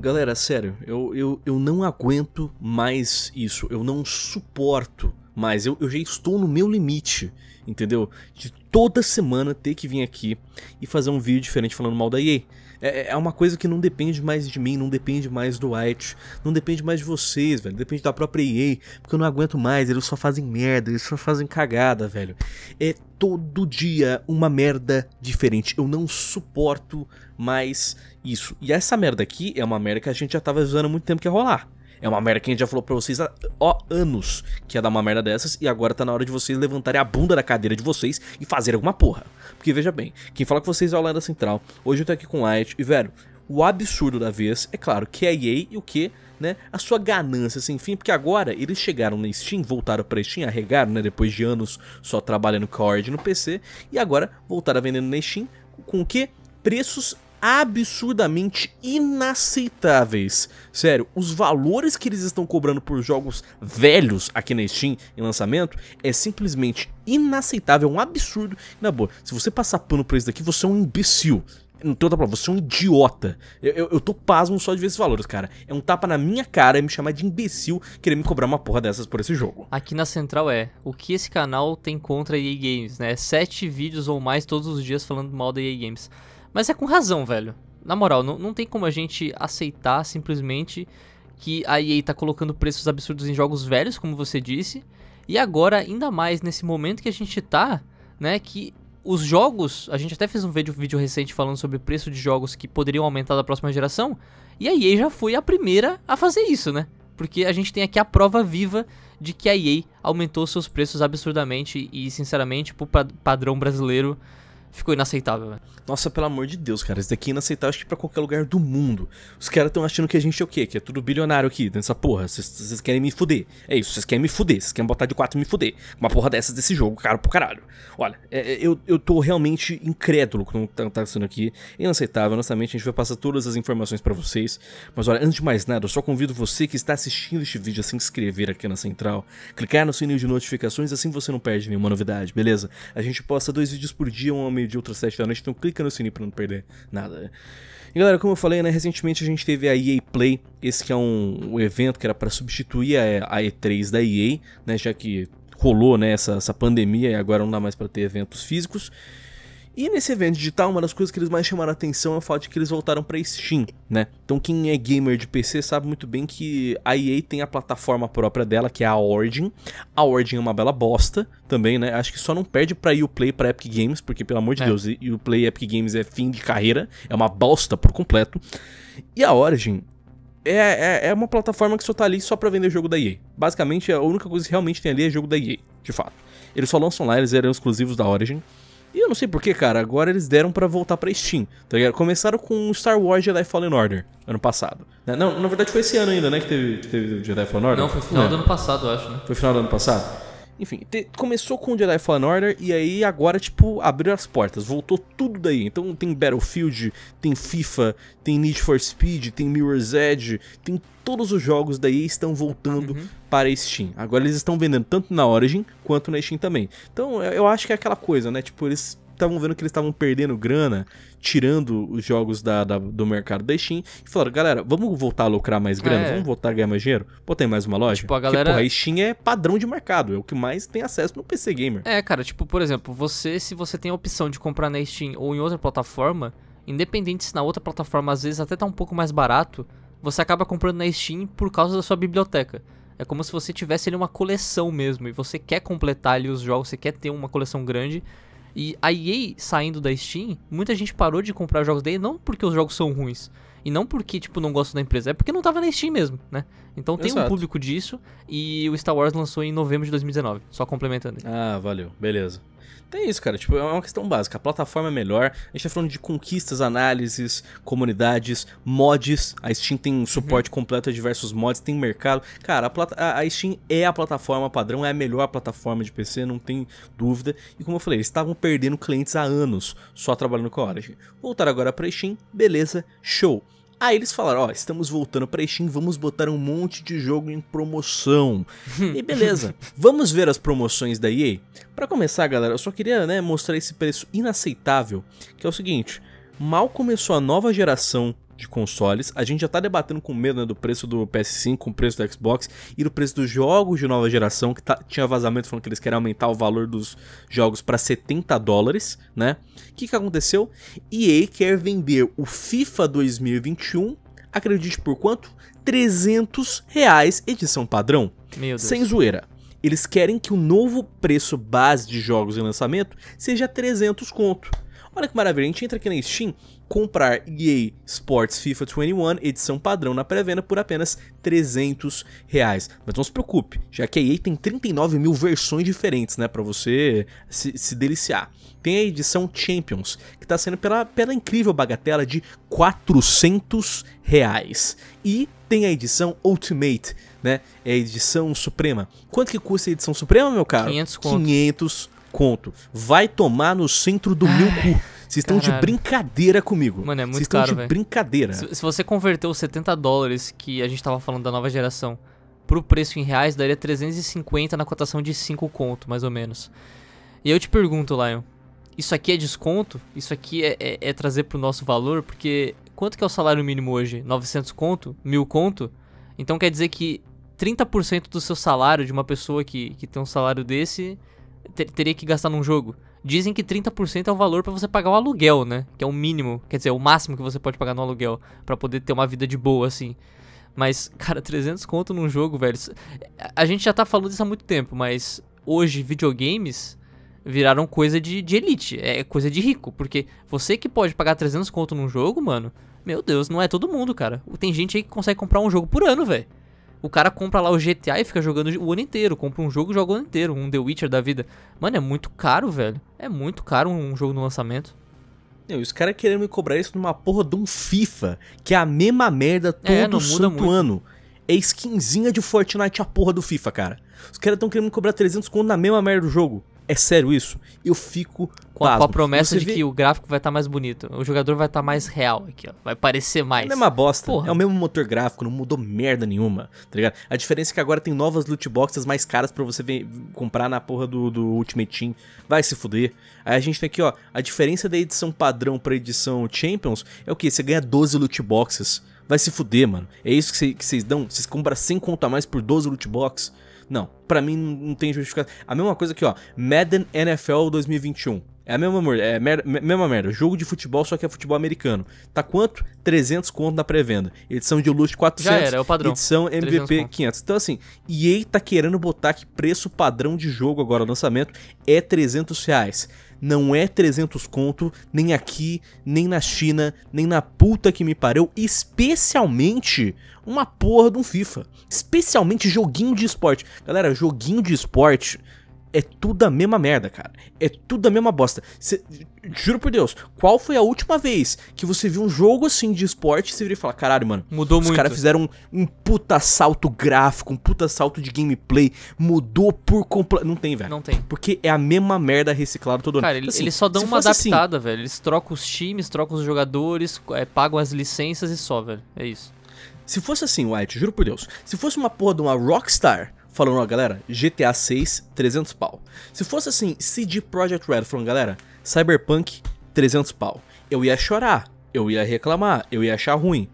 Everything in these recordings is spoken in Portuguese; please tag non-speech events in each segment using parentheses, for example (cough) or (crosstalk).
Galera, sério, eu, eu, eu não aguento mais isso. Eu não suporto mais. Eu, eu já estou no meu limite, entendeu? De toda semana ter que vir aqui e fazer um vídeo diferente falando mal da EA. É, é, é uma coisa que não depende mais de mim, não depende mais do White, não depende mais de vocês, velho. Depende da própria EA, porque eu não aguento mais, eles só fazem merda, eles só fazem cagada, velho. É todo dia uma merda diferente. Eu não suporto mais isso. E essa merda aqui é uma merda que a gente já tava usando há muito tempo que ia rolar. É uma merda que a gente já falou pra vocês há ó, anos que ia dar uma merda dessas e agora tá na hora de vocês levantarem a bunda da cadeira de vocês e fazer alguma porra. Porque veja bem, quem fala com vocês é o Lenda Central, hoje eu tô aqui com o Light, e velho, o absurdo da vez, é claro, que é a EA e o que, né, a sua ganância sem fim, porque agora eles chegaram na Steam, voltaram pra Steam, arregaram, né, depois de anos só trabalhando com a Ord no PC, e agora voltaram vendendo na Steam com o que? Preços absurdamente inaceitáveis. Sério, os valores que eles estão cobrando por jogos velhos aqui na Steam em lançamento é simplesmente inaceitável, é um absurdo. Na boa, se você passar pano pra isso daqui, você é um imbecil. tem outra palavra, você é um idiota. Eu, eu, eu, tô pasmo só de ver esses valores, cara. É um tapa na minha cara e me chamar de imbecil querer me cobrar uma porra dessas por esse jogo. Aqui na Central é, o que esse canal tem contra a EA Games, né? Sete vídeos ou mais todos os dias falando mal da EA Games. Mas é com razão, velho. Na moral, não, não tem como a gente aceitar simplesmente que a EA tá colocando preços absurdos em jogos velhos, como você disse. E agora, ainda mais nesse momento que a gente tá, né, que os jogos, a gente até fez um vídeo, vídeo recente falando sobre o preço de jogos que poderiam aumentar da próxima geração, e a EA já foi a primeira a fazer isso, né? Porque a gente tem aqui a prova viva de que a EA aumentou seus preços absurdamente e, sinceramente, pro padrão brasileiro, ficou inaceitável, velho. Nossa, pelo amor de Deus, cara. Isso daqui é inaceitável, acho que pra qualquer lugar do mundo. Os caras estão achando que a gente é o quê? Que é tudo bilionário aqui, nessa porra. Vocês querem me fuder. É isso, vocês querem me fuder. Vocês querem botar de 4 e me fuder. Uma porra dessas desse jogo, cara, pro caralho. Olha, é, é, eu, eu tô realmente incrédulo com o que tá acontecendo aqui. Inaceitável, honestamente. A gente vai passar todas as informações para vocês. Mas olha, antes de mais nada, eu só convido você que está assistindo este vídeo a se inscrever aqui na Central. Clicar no sininho de notificações, assim você não perde nenhuma novidade, beleza? A gente posta dois vídeos por dia, um meio de outras 7 da noite, então clica no sininho pra não perder nada. E galera, como eu falei, né, recentemente a gente teve a EA Play, esse que é um, um evento que era para substituir a, a E3 da EA, né, já que rolou né, essa, essa pandemia e agora não dá mais para ter eventos físicos. E nesse evento digital, uma das coisas que eles mais chamaram a atenção é o fato de que eles voltaram para Steam, né? Então quem é gamer de PC sabe muito bem que a EA tem a plataforma própria dela, que é a Origin. A Origin é uma bela bosta também, né? Acho que só não perde pra Uplay, pra Epic Games, porque pelo amor de é. Deus, Uplay e Epic Games é fim de carreira, é uma bosta por completo. E a Origin, é, é, é, uma plataforma que só tá ali só pra vender jogo da EA. Basicamente, a única coisa que realmente tem ali é jogo da EA, de fato. Eles só lançam lá, eles eram exclusivos da Origin. E eu não sei porquê, cara, agora eles deram para voltar pra Steam, tá ligado? Começaram com Star Wars Jedi Fallen Order, ano passado. Né? Não, na verdade foi esse ano ainda, né, que teve, que teve Jedi Fallen Order? Não, foi final é. do ano passado, eu acho, né? Foi final do ano passado? Enfim, te, começou com o Jedi Fallen Order e aí agora, tipo, abriu as portas, voltou tudo daí. Então tem Battlefield, tem FIFA, tem Need for Speed, tem Mirror's Edge, tem todos os jogos daí estão voltando uhum. para Steam. Agora eles estão vendendo tanto na Origin quanto na Steam também. Então eu acho que é aquela coisa, né? Tipo, eles estavam vendo que eles estavam perdendo grana, tirando os jogos da, da, do mercado da Steam, e falaram, galera, vamos voltar a lucrar mais grana, é. vamos voltar a ganhar mais dinheiro? Pô, tem mais uma loja? Tipo, a galera... Porque, porra, a Steam é padrão de mercado, é o que mais tem acesso no PC Gamer. É, cara, tipo, por exemplo, você, se você tem a opção de comprar na Steam ou em outra plataforma, independente se na outra plataforma às vezes até tá um pouco mais barato, você acaba comprando na Steam por causa da sua biblioteca. É como se você tivesse ali uma coleção mesmo e você quer completar ali os jogos, você quer ter uma coleção grande e a EA saindo da Steam, muita gente parou de comprar jogos da EA não porque os jogos são ruins, e não porque, tipo, não gosto da empresa, é porque não tava na Steam mesmo, né? Então tem Exato. um público disso e o Star Wars lançou em novembro de 2019, só complementando. Aí. Ah, valeu, beleza. Tem isso, cara. Tipo, é uma questão básica. A plataforma é melhor. A gente tá falando de conquistas, análises, comunidades, mods. A Steam tem suporte uhum. completo a diversos mods, tem mercado. Cara, a, plata a Steam é a plataforma padrão, é a melhor plataforma de PC, não tem dúvida. E como eu falei, eles estavam perdendo clientes há anos só trabalhando com a Origin. Voltar agora pra Steam, beleza, show. Aí eles falaram, ó, oh, estamos voltando pra Steam, vamos botar um monte de jogo em promoção. Hum. e beleza, (laughs) vamos ver as promoções da EA? Pra começar, galera, eu só queria né, mostrar esse preço inaceitável, que é o seguinte, mal começou a nova geração de consoles. A gente já tá debatendo com medo né, do preço do PS5, com o preço do Xbox e do preço dos jogos de nova geração, que tá, tinha vazamento falando que eles querem aumentar o valor dos jogos para 70 dólares, né? O que, que aconteceu? EA quer vender o FIFA 2021, acredite por quanto? 300 reais edição padrão. Meu Deus. Sem zoeira. Eles querem que o novo preço base de jogos em lançamento seja 300 conto. Olha que maravilha, a gente entra aqui na Steam, comprar EA Sports FIFA 21 edição padrão na pré-venda por apenas 300 reais. Mas não se preocupe, já que a EA tem 39 mil versões diferentes, né, para você se, se, deliciar. Tem a edição Champions, que está sendo pela, pela incrível bagatela de 400 reais. E tem a edição Ultimate, né, é a edição suprema. Quanto que custa a edição suprema, meu caro? 500 conto. 500 conto. Vai tomar no centro do meu cu. Vocês estão de brincadeira comigo. Mano, é muito Vocês estão de véio. brincadeira. Se, se, você converter os 70 dólares que a gente tava falando da nova geração pro preço em reais, daria 350 na cotação de 5 conto, mais ou menos. E eu te pergunto, Lion, isso aqui é desconto? Isso aqui é, é, é trazer pro nosso valor? Porque quanto que é o salário mínimo hoje? 900 conto? 1000 conto? Então quer dizer que 30% do seu salário de uma pessoa que, que tem um salário desse ter, teria que gastar num jogo. Dizem que 30% é o valor para você pagar o aluguel, né? Que é o mínimo, quer dizer, é o máximo que você pode pagar no aluguel para poder ter uma vida de boa assim. Mas, cara, 300 conto num jogo, velho. A gente já tá falando isso há muito tempo, mas hoje videogames viraram coisa de, de elite, é coisa de rico, porque você que pode pagar 300 conto num jogo, mano, meu Deus, não é todo mundo, cara. Tem gente aí que consegue comprar um jogo por ano, velho. O cara compra lá o GTA e fica jogando o ano inteiro. Compra um jogo e joga o ano inteiro. Um The Witcher da vida. Mano, é muito caro, velho. É muito caro um jogo no lançamento. Meu, os caras querendo me cobrar isso numa porra de um FIFA, que é a mesma merda é, todo é, santo muito. ano. É skinzinha de Fortnite a porra do FIFA, cara. Os caras estão querendo me cobrar 300 conto na mesma merda do jogo. É sério isso? Eu fico com, a, com a promessa Você de vê... que o gráfico vai estar tá mais bonito. O jogador vai estar tá mais real aqui, ó. Vai parecer mais. É uma mesma bosta. Porra. É o mesmo motor gráfico, não mudou merda nenhuma, tá ligado? A diferença é que agora tem novas loot boxes mais caras para você ver, comprar na porra do, do Ultimate Team. Vai se fuder. Aí a gente tem aqui, ó, a diferença da edição padrão pra edição Champions é o que? Você ganha 12 loot boxes. Vai se fuder, mano. É isso que vocês cê, dão? Vocês compram 100 conto a mais por 12 loot boxes? Não, para mim não tem justificativa. A mesma coisa aqui, ó, Madden NFL 2021. É a mesma, é merda, mesma merda. Jogo de futebol, só que é futebol americano. Tá quanto? 300 conto na pré-venda. Edição de luxo 400. Já era, é o padrão. Edição MVP 500. Então, assim, EA tá querendo botar que preço padrão de jogo agora, lançamento, é 300 reais não é 300 conto, nem aqui, nem na China, nem na puta que me pariu, especialmente uma porra de um FIFA, especialmente joguinho de esporte. Galera, joguinho de esporte é tudo a mesma merda, cara. É tudo a mesma bosta. Cê, juro por Deus, qual foi a última vez que você viu um jogo assim de esporte e você viria e fala, caralho, mano, mudou os muito. Os caras fizeram um, um, puta salto gráfico, um puta salto de gameplay, mudou por completo. Não tem, velho. Não tem. Porque é a mesma merda reciclada todo ano. Cara, então, assim, eles só dão uma assim adaptada, assim, velho. Eles trocam os times, trocam os jogadores, é, pagam as licenças e só, velho. É isso. Se fosse assim, White, juro por Deus, se fosse uma porra de uma Rockstar falando, ó, galera, GTA 6, 300 pau. Se fosse assim, CD Projekt Red falando, galera, Cyberpunk, 300 pau. Eu ia chorar, eu ia reclamar, eu ia achar ruim,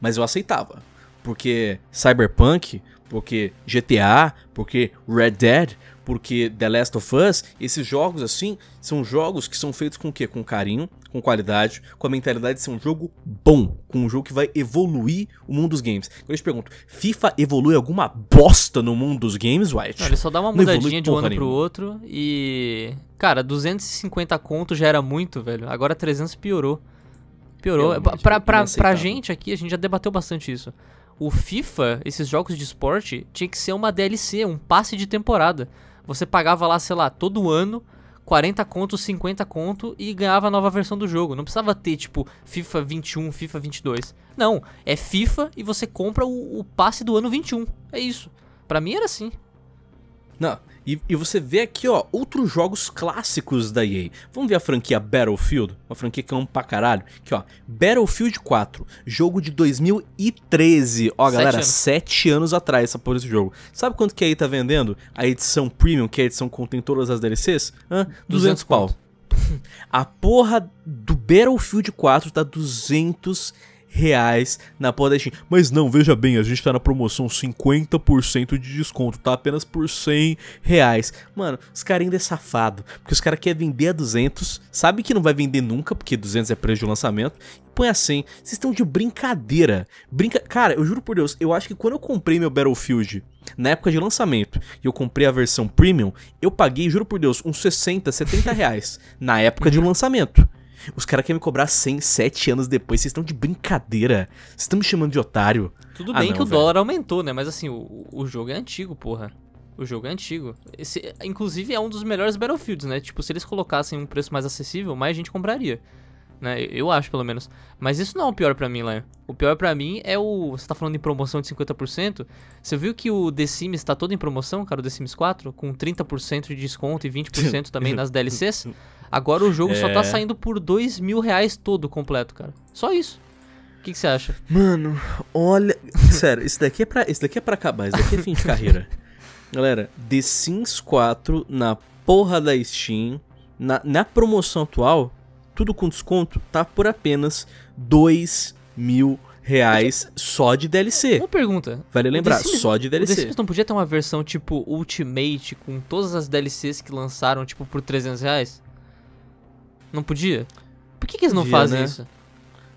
mas eu aceitava. Porque Cyberpunk, porque GTA, porque Red Dead, porque The Last of Us, esses jogos assim, são jogos que são feitos com o quê? Com carinho, com qualidade, com a mentalidade de ser um jogo bom, com um jogo que vai evoluir o mundo dos games. Agora eu te pergunto, FIFA evolui alguma bosta no mundo dos games, White? Não, ele só dá uma mudadinha de um ano pro outro e... Cara, 250 conto já era muito, velho. Agora 300 piorou. Piorou. pra, pra, é pra gente aqui, a gente já debateu bastante isso o FIFA, esses jogos de esporte, tinha que ser uma DLC, um passe de temporada. Você pagava lá, sei lá, todo ano 40 conto, 50 conto e ganhava a nova versão do jogo. Não precisava ter, tipo, FIFA 21, FIFA 22. Não, é FIFA e você compra o, o passe do ano 21. É isso. Para mim era assim. Não, e, e, você vê aqui, ó, outros jogos clássicos da EA. Vamos ver a franquia Battlefield, uma franquia que é um pra caralho. Aqui, ó, Battlefield 4, jogo de 2013. Ó, sete galera, anos. sete anos atrás essa porra desse jogo. Sabe quanto que a EA tá vendendo? A edição Premium, que é a edição que contém todas as DLCs? Hã? 200, pau. (laughs) a porra do Battlefield 4 tá 200 reais na Podestim. Mas não, veja bem, a gente tá na promoção 50% de desconto, tá apenas por 100 reais. Mano, os caras ainda é safado, porque os caras querem vender a 200, sabe que não vai vender nunca, porque 200 é preço de lançamento, põe assim, vocês estão de brincadeira. Brinca... Cara, eu juro por Deus, eu acho que quando eu comprei meu Battlefield na época de lançamento e eu comprei a versão premium, eu paguei, juro por Deus, uns 60, 70 reais na época de lançamento. Os caras querem me cobrar 100, 7 anos depois. Vocês estão de brincadeira. Vocês estão me chamando de otário. Tudo ah, bem não, que o dólar aumentou, né? Mas assim, o, o jogo é antigo, porra. O jogo é antigo. Esse, inclusive, é um dos melhores Battlefields, né? Tipo, se eles colocassem um preço mais acessível, mais gente compraria. Né? Eu acho, pelo menos. Mas isso não é o pior para mim, Léo. O pior para mim é o... Você tá falando em promoção de 50%. Você viu que o The Sims tá todo em promoção, cara, o The Sims 4? Com 30% de desconto e 20% (laughs) também nas DLCs? (laughs) Agora o jogo é... só tá é. saindo por dois mil reais todo completo, cara. Só isso. O que, você acha? Mano, olha. (laughs) Sério, isso daqui é pra, isso daqui é pra acabar, isso daqui é fim de (laughs) carreira. Galera, The Sims 4 na porra da Steam, na, na promoção atual, tudo com desconto, tá por apenas dois mil reais só de DLC. Uma pergunta. Vale lembrar, Sims, só de DLC. Você não podia ter uma versão tipo Ultimate com todas as DLCs que lançaram, tipo, por 300 reais? Não podia? Por que, que eles não fazem né? isso?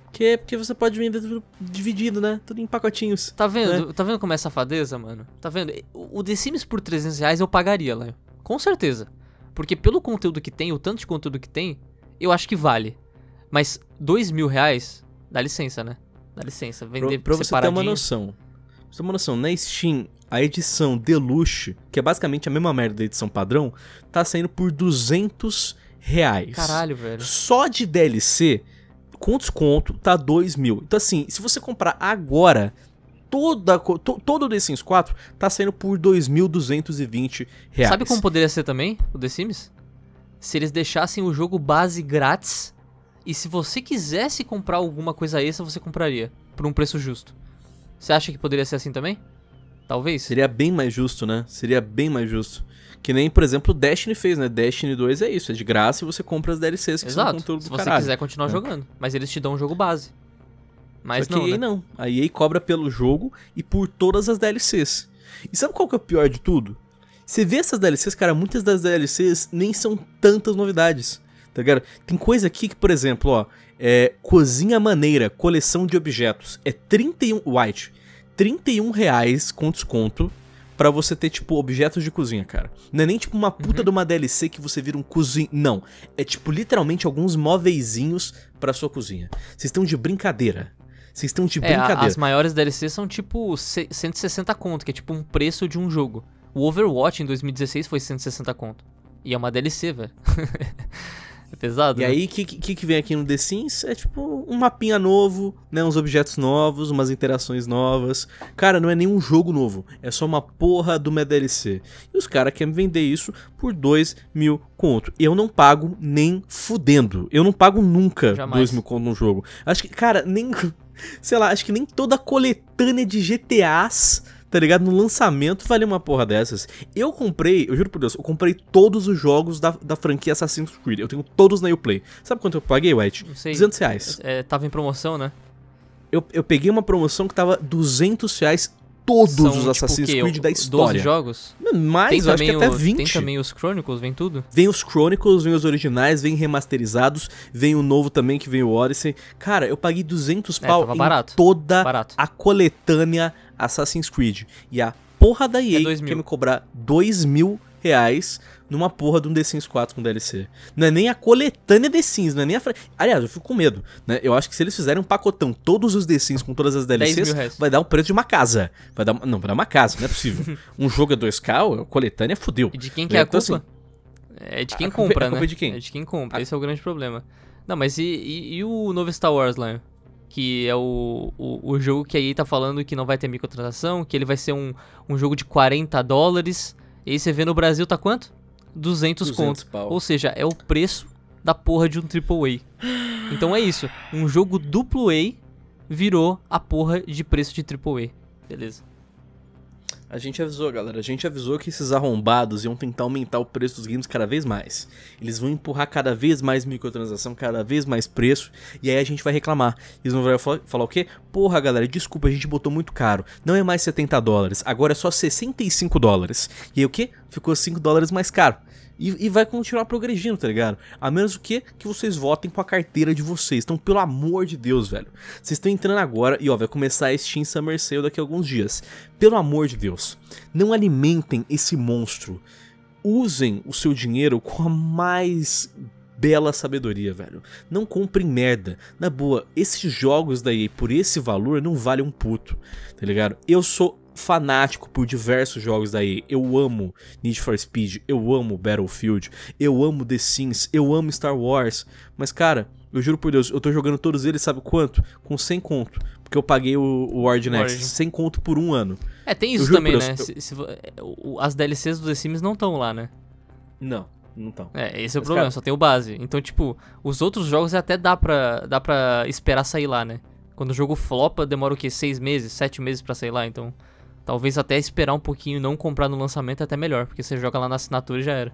Porque, porque você pode vender tudo dividido, né? Tudo em pacotinhos. Tá vendo? Né? Tá vendo como é safadeza, mano? Tá vendo? O The Sims por 300 reais eu pagaria, Léo. Com certeza. Porque pelo conteúdo que tem, o tanto de conteúdo que tem, eu acho que vale. Mas 2 mil reais, dá licença, né? Dá licença, vender pra, pra você ter uma noção. Pra você ter uma noção, na Steam, a edição Deluxe, que é basicamente a mesma merda da edição padrão, tá saindo por 200 reais. Caralho, velho. Só de DLC, com desconto, tá 2 mil. Então, assim, se você comprar agora, toda, to, todo o The Sims 4 tá saindo por 2.220 reais. Sabe como poderia ser também o The Sims? Se eles deixassem o jogo base grátis e se você quisesse comprar alguma coisa extra, você compraria por um preço justo. Você acha que poderia ser assim também? Talvez. Seria bem mais justo, né? Seria bem mais justo. Que nem, por exemplo, Destiny fez, né? Destiny 2 é isso, é de graça e você compra as DLCs que Exato. são conteúdo do Se você quiser continuar é. jogando, mas eles te dão um jogo base. Mas Só não, que a EA né? não. A EA cobra pelo jogo e por todas as DLCs. E sabe qual que é o pior de tudo? Você vê essas DLCs, cara, muitas das DLCs nem são tantas novidades. Tá ligado? Tem coisa aqui que, por exemplo, ó, é Cozinha Maneira, coleção de objetos. É 31 white, 31 reais com desconto para você ter, tipo, objetos de cozinha, cara. Não é nem, tipo, uma puta uhum. de uma DLC que você vira um cozinho. Não. É, tipo, literalmente alguns móveizinhos pra sua cozinha. Vocês estão de brincadeira. Vocês estão de é, brincadeira. As maiores DLCs são, tipo, 160 conto, que é, tipo, um preço de um jogo. O Overwatch em 2016 foi 160 conto. E é uma DLC, velho. (laughs) É pesado. E né? aí, o que, que, que, vem aqui no The Sims? É tipo um mapinha novo, né? Uns objetos novos, umas interações novas. Cara, não é nenhum jogo novo. É só uma porra do uma E os caras querem vender isso por 2 mil conto. Eu não pago nem fudendo. Eu não pago nunca 2 mil conto num jogo. Acho que, cara, nem. (laughs) Sei lá, acho que nem toda coletânea de GTAs tá ligado? No lançamento vale uma porra dessas. Eu comprei, eu juro por Deus, eu comprei todos os jogos da, da franquia Assassin's Creed. Eu tenho todos na Uplay. Sabe quanto eu paguei, White? Não sei. 200 reais. É, tava em promoção, né? Eu, eu peguei uma promoção que tava 200 reais todos São, os tipo, Assassin's tipo, Creed da história. 12 jogos? Mais, tem eu acho que até 20. Tem também os Chronicles, vem tudo? Vem os Chronicles, vem os originais, vem remasterizados, vem o novo também que vem o Odyssey. Cara, eu paguei 200 é, pau em barato, toda barato. a coletânea Assassin's Creed. E a porra da EA é quer me cobrar 2 mil reais numa porra de um The Sims 4 com DLC. Não é nem a coletânea The Sims, não é nem a. Fra... Aliás, eu fico com medo, né? Eu acho que se eles fizerem um pacotão, todos os The Sims com todas as DLCs, vai dar o um preço de uma casa. Vai dar. Não, vai dar uma casa, não é possível. (laughs) um jogo é 2K, a coletânea fudeu. E de quem que né? é a então, assim, culpa? Assim, é de quem a é- compra, né? culpa, né? É de quem? É de quem compra, a... esse é o grande problema. Não, mas e, e, e o novo Star Wars lá? que é o, o, o, jogo que aí tá falando que não vai ter microtransação, que ele vai ser um, um jogo de 40 dólares. E aí você vê no Brasil tá quanto? 200, 200 conto. Pau. Ou seja, é o preço da porra de um AAA. Então é isso. Um jogo duplo A virou a porra de preço de AAA. Beleza. A gente avisou, galera. A gente avisou que esses arrombados iam tentar aumentar o preço dos games cada vez mais. Eles vão empurrar cada vez mais microtransação, cada vez mais preço, e aí a gente vai reclamar. Eles não vão falar o quê? Porra, galera, desculpa, a gente botou muito caro. Não é mais 70 dólares, agora é só 65 dólares. E aí o quê? Ficou 5 dólares mais caro. E, e, vai continuar progredindo, tá ligado? A menos que, que vocês votem com a carteira de vocês. Então, pelo amor de Deus, velho. Vocês estão entrando agora e, ó, vai começar a Steam Summer Sale daqui a alguns dias. Pelo amor de Deus, não alimentem esse monstro. Usem o seu dinheiro com a mais bela sabedoria, velho. Não compre merda. Na boa, esses jogos daí por esse valor não valem um puto, tá ligado? Eu sou fanático por diversos jogos daí. Eu amo Need for Speed, eu amo Battlefield, eu amo The Sims, eu amo Star Wars. Mas, cara, eu juro por Deus, eu tô jogando todos eles, sabe quanto? Com 100 conto. Porque eu paguei o, o Ward Next, 100 conto por um ano. É, tem isso também, né? Eu... Se, se, é, as DLCs do The Sims não estão lá, né? Não, não estão. É, esse é o Mas, problema, cara... só tem o base. Então, tipo, os outros jogos até dá pra, dá pra esperar sair lá, né? Quando o jogo flopa, demora o quê? Seis meses, sete meses para sair lá, então... Talvez até esperar um pouquinho e não comprar no lançamento é até melhor, porque você joga lá na assinatura e já era.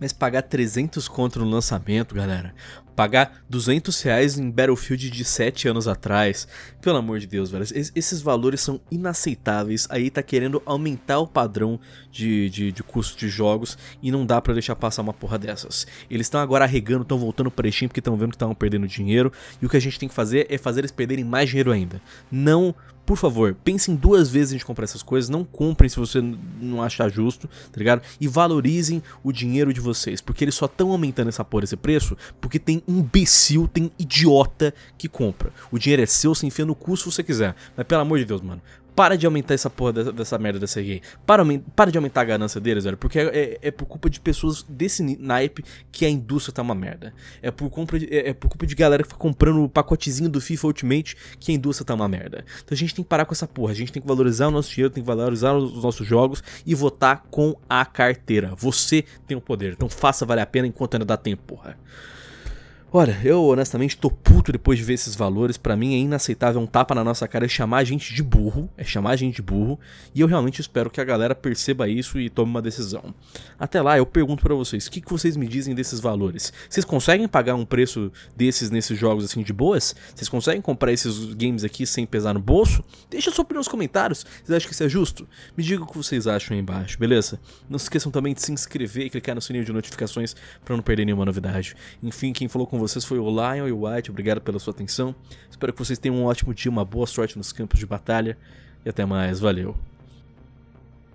Mas pagar 300 conto no lançamento, galera. Pagar 200 reais em Battlefield de 7 anos atrás. Pelo amor de Deus, velho. Es esses valores são inaceitáveis. Aí tá querendo aumentar o padrão de, de, de custo de jogos. E não dá para deixar passar uma porra dessas. Eles estão agora arregando, estão voltando pra Steam porque estão vendo que estavam perdendo dinheiro. E o que a gente tem que fazer é fazer eles perderem mais dinheiro ainda. Não por favor, pensem duas vezes em comprar essas coisas. Não comprem se você não achar justo, tá ligado? E valorizem o dinheiro de vocês, porque eles só estão aumentando essa porra, esse preço, porque tem imbecil, tem idiota que compra. O dinheiro é seu, você enfia no cu se você quiser. Mas pelo amor de Deus, mano, para de aumentar essa porra dessa, dessa merda dessa gay. Para, para de aumentar a ganância deles, velho. Porque é, é, é por culpa de pessoas desse naipe que a indústria tá uma merda. É por, compra de, é, é por culpa de galera que tá comprando o pacotezinho do FIFA Ultimate que a indústria tá uma merda. Então a gente tem que parar com essa porra. A gente tem que valorizar o nosso dinheiro, tem que valorizar os nossos jogos e votar com a carteira. Você tem o poder. Então faça valer a pena enquanto ainda dá tempo, porra. Olha, eu honestamente tô puto depois de ver esses valores. Para mim é inaceitável um tapa na nossa cara é chamar a gente de burro. É chamar a gente de burro. E eu realmente espero que a galera perceba isso e tome uma decisão. Até lá, eu pergunto para vocês: o que, que vocês me dizem desses valores? Vocês conseguem pagar um preço desses nesses jogos assim de boas? Vocês conseguem comprar esses games aqui sem pesar no bolso? Deixa sua opinião nos comentários. Vocês acham que isso é justo? Me diga o que vocês acham aí embaixo, beleza? Não se esqueçam também de se inscrever e clicar no sininho de notificações para não perder nenhuma novidade. Enfim, quem falou com vocês foi o Lion e o White, obrigado pela sua atenção. Espero que vocês tenham um ótimo dia, uma boa sorte nos campos de batalha e até mais, valeu.